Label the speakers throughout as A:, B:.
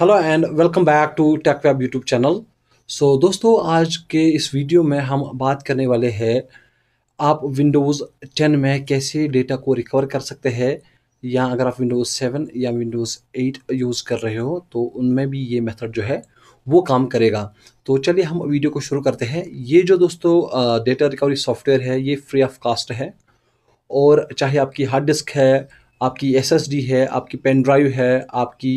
A: hello and welcome back to Tech Web YouTube channel so दोस्तों आज के इस वीडियो में हम बात करने वाले हैं आप विंडोज़ 10 में कैसे डेटा को रिकवर कर सकते हैं या अगर आप विंडोज़ 7 या विंडोज़ 8 यूज़ कर रहे हो तो उनमें भी ये मेथड जो है वो काम करेगा तो चलिए हम वीडियो को शुरू करते हैं ये जो दोस्तों डेटा रिकवरी सॉफ्टवेयर है ये फ्री ऑफ कास्ट है और चाहे आपकी हार्ड डिस्क है आपकी एस है आपकी पेन ड्राइव है आपकी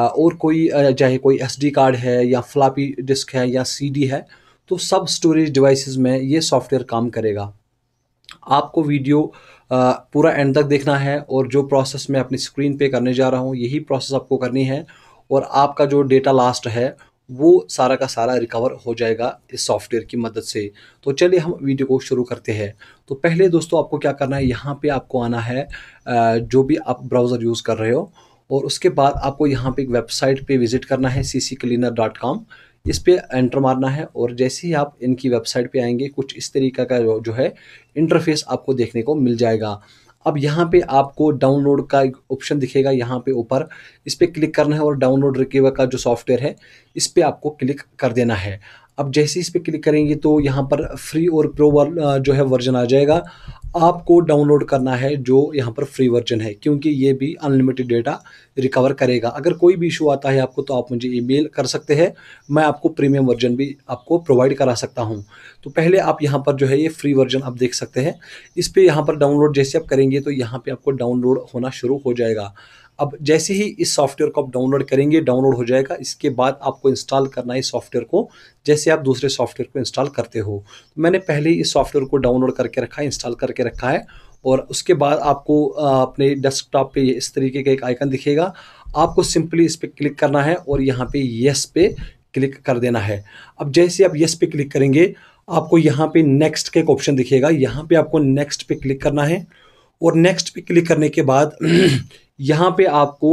A: और कोई चाहे कोई एस कार्ड है या फ्लापी डिस्क है या सी है तो सब स्टोरेज डिवाइसेस में ये सॉफ्टवेयर काम करेगा आपको वीडियो पूरा एंड तक देखना है और जो प्रोसेस मैं अपनी स्क्रीन पे करने जा रहा हूँ यही प्रोसेस आपको करनी है और आपका जो डेटा लास्ट है वो सारा का सारा रिकवर हो जाएगा इस सॉफ्टवेयर की मदद से तो चलिए हम वीडियो को शुरू करते हैं तो पहले दोस्तों आपको क्या करना है यहाँ पे आपको आना है जो भी आप ब्राउज़र यूज़ कर रहे हो और उसके बाद आपको यहाँ पे एक वेबसाइट पे विजिट करना है C C cleaner dot com इस पर एंटर मारना है और जैसे ही आप इनकी वेबसाइट पे आएंगे कुछ इस तरीका का जो है इंटरफेस आपको देखने को मिल जाएगा अब यहाँ पे आपको डाउनलोड का एक ऑप्शन दिखेगा यहाँ पे ऊपर इस पर क्लिक करना है और डाउनलोड रिकेवा का जो सॉफ्टवेयर है इस पर आपको क्लिक कर देना है अब जैसे इस पर क्लिक करेंगे तो यहाँ पर फ्री और प्रो जो है वर्जन आ जाएगा आपको डाउनलोड करना है जो यहाँ पर फ्री वर्जन है क्योंकि ये भी अनलिमिटेड डेटा रिकवर करेगा अगर कोई भी इशू आता है आपको तो आप मुझे ईमेल कर सकते हैं मैं आपको प्रीमियम वर्जन भी आपको प्रोवाइड करा सकता हूँ तो पहले आप यहाँ पर जो है ये फ्री वर्जन आप देख सकते हैं इस पर यहाँ पर डाउनलोड जैसे आप करेंगे तो यहाँ पर आपको डाउनलोड होना शुरू हो जाएगा अब जैसे ही इस सॉफ्टवेयर को आप डाउनलोड करेंगे डाउनलोड हो जाएगा इसके बाद आपको इंस्टॉल करना है इस सॉफ्टवेयर को जैसे आप दूसरे सॉफ्टवेयर को इंस्टॉल करते हो तो मैंने पहले ही इस सॉफ्टवेयर को डाउनलोड करके रखा है इंस्टॉल करके रखा है और उसके बाद आपको अपने डेस्कटॉप पे इस तरीके का एक आइकन दिखेगा आपको सिंपली इस पर क्लिक करना है और यहाँ पे यस पे क्लिक कर देना है अब जैसे आप यस पे क्लिक करेंगे आपको यहाँ पे नेक्स्ट का एक ऑप्शन दिखेगा यहाँ पे आपको नेक्स्ट पे क्लिक करना है और नेक्स्ट पे क्लिक करने के बाद यहाँ पे आपको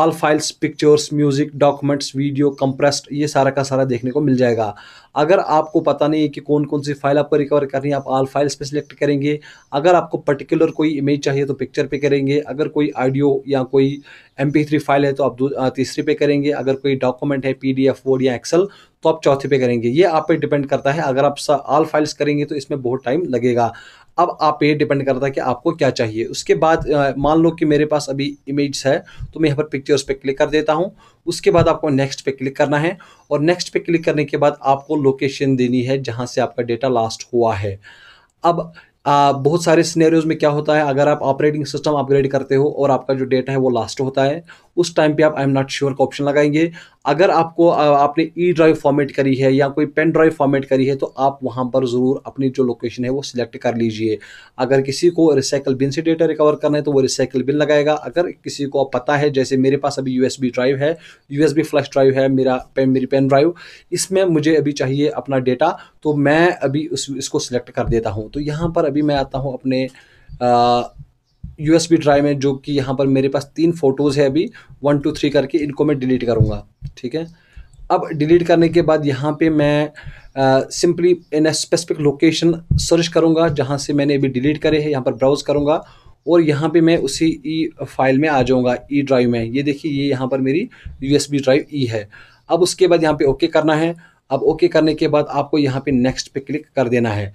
A: all files pictures music documents video compressed ये सारा का सारा देखने को मिल जाएगा अगर आपको पता नहीं है कि कौन कौन सी फाइल आपको रिकवर करनी है आप ऑल फाइल्स पे सिलेक्ट करेंगे अगर आपको पर्टिकुलर कोई इमेज चाहिए तो पिक्चर पे करेंगे अगर कोई ऑडियो या कोई एम थ्री फाइल है तो आप तीसरे पे करेंगे अगर कोई डॉक्यूमेंट है पी डी एफ वर्ड या एक्सल तो आप चौथे पे करेंगे ये आप पे डिपेंड करता है अगर आप ऑल फाइल्स करेंगे तो इसमें बहुत टाइम लगेगा अब आप पे डिपेंड करता है कि आपको क्या चाहिए उसके बाद मान लो कि मेरे पास अभी इमेज है तो मैं यहाँ पर पिक्चर्स पे क्लिक कर देता हूँ उसके बाद आपको नेक्स्ट पे क्लिक करना है और नेक्स्ट पे क्लिक करने के बाद आपको लोकेशन देनी है जहाँ से आपका डेटा लास्ट हुआ है अब आ, बहुत सारे स्नेरियोज में क्या होता है अगर आप ऑपरेटिंग सिस्टम अपग्रेड करते हो और आपका जो डेटा है वो लास्ट होता है उस टाइम पे आप आई एम नॉट श्योर का ऑप्शन लगाएंगे अगर आपको आपने ई ड्राइव फॉर्मेट करी है या कोई पेन ड्राइव फॉर्मेट करी है तो आप वहाँ पर ज़रूर अपनी जो लोकेशन है वो सिलेक्ट कर लीजिए अगर किसी को रिसाइकल बिन से डेटा रिकवर करना है तो वो रिसाइकल बिन लगाएगा अगर किसी को पता है जैसे मेरे पास अभी यू ड्राइव है यू फ्लैश ड्राइव है मेरा पेन मेरी पेन ड्राइव इसमें मुझे अभी चाहिए अपना डेटा तो मैं अभी उस, इसको सिलेक्ट कर देता हूँ तो यहाँ पर अभी मैं आता हूँ अपने आ, यू ड्राइव में जो कि यहाँ पर मेरे पास तीन फ़ोटोज़ है अभी वन टू थ्री करके इनको मैं डिलीट करूँगा ठीक है अब डिलीट करने के बाद यहाँ पे मैं simply in specific location search करूँगा जहाँ से मैंने अभी डिलीट करे हैं यहाँ पर ब्राउज़ करूँगा और यहाँ पे मैं उसी ई फाइल में आ जाऊँगा ई ड्राइव में ये देखिए ये यहाँ पर मेरी यू ड्राइव ई है अब उसके बाद यहाँ पर ओके करना है अब ओके करने के बाद आपको यहाँ पर नेक्स्ट पर क्लिक कर देना है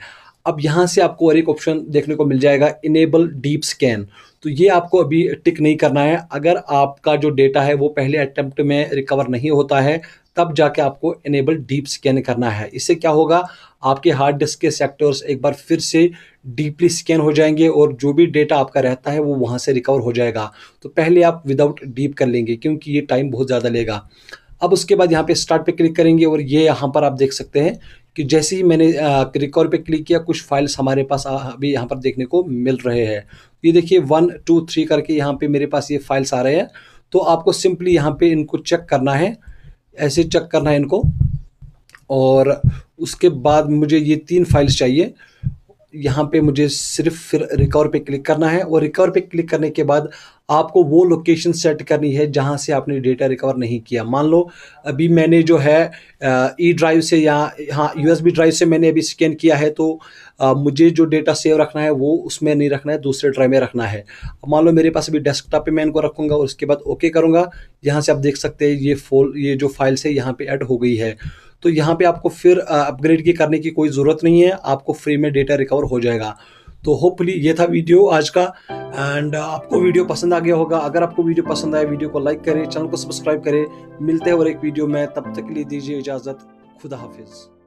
A: अब यहाँ से आपको और एक ऑप्शन देखने को मिल जाएगा इनेबल डीप स्कैन तो ये आपको अभी टिक नहीं करना है अगर आपका जो डेटा है वो पहले अटैम्प्ट में रिकवर नहीं होता है तब जाके आपको इनेबल डीप स्कैन करना है इससे क्या होगा आपके हार्ड डिस्क के सेक्टर्स एक बार फिर से डीपली स्कैन हो जाएंगे और जो भी डेटा आपका रहता है वो वहाँ से रिकवर हो जाएगा तो पहले आप विदाउट डीप कर लेंगे क्योंकि ये टाइम बहुत ज़्यादा लेगा अब उसके बाद यहाँ पे स्टार्ट पे क्लिक करेंगे और ये यहाँ पर आप देख सकते हैं कि जैसे ही मैंने रिकॉर्ड पे क्लिक किया कुछ फाइल्स हमारे पास अभी यहाँ पर देखने को मिल रहे हैं ये देखिए वन टू थ्री करके यहाँ पे मेरे पास ये फाइल्स आ रहे हैं तो आपको सिंपली यहाँ पे इनको चेक करना है ऐसे चेक करना है इनको और उसके बाद मुझे ये तीन फाइल्स चाहिए यहाँ पे मुझे सिर्फ फिर रिकवर पे क्लिक करना है और रिकवर पे क्लिक करने के बाद आपको वो लोकेशन सेट करनी है जहाँ से आपने डेटा रिकवर नहीं किया मान लो अभी मैंने जो है ई ड्राइव से या हाँ यू ड्राइव से मैंने अभी स्कैन किया है तो आ, मुझे जो डेटा सेव रखना है वो उसमें नहीं रखना है दूसरे ड्राइव में रखना है मान लो मेरे पास अभी डेस्कटॉप पे मैं इनको रखूँगा और उसके बाद ओके करूँगा यहाँ से आप देख सकते हैं ये फोल ये जो फाइल्स है यहाँ पर ऐड हो गई है तो यहाँ पे आपको फिर अपग्रेड की करने की कोई ज़रूरत नहीं है आपको फ्री में डेटा रिकवर हो जाएगा तो होपफुली ये था वीडियो आज का एंड आपको वीडियो पसंद आ गया होगा अगर आपको वीडियो पसंद आए वीडियो को लाइक करें चैनल को सब्सक्राइब करें मिलते हैं और एक वीडियो में तब तक के लिए दीजिए इजाज़त खुदा हाफिज़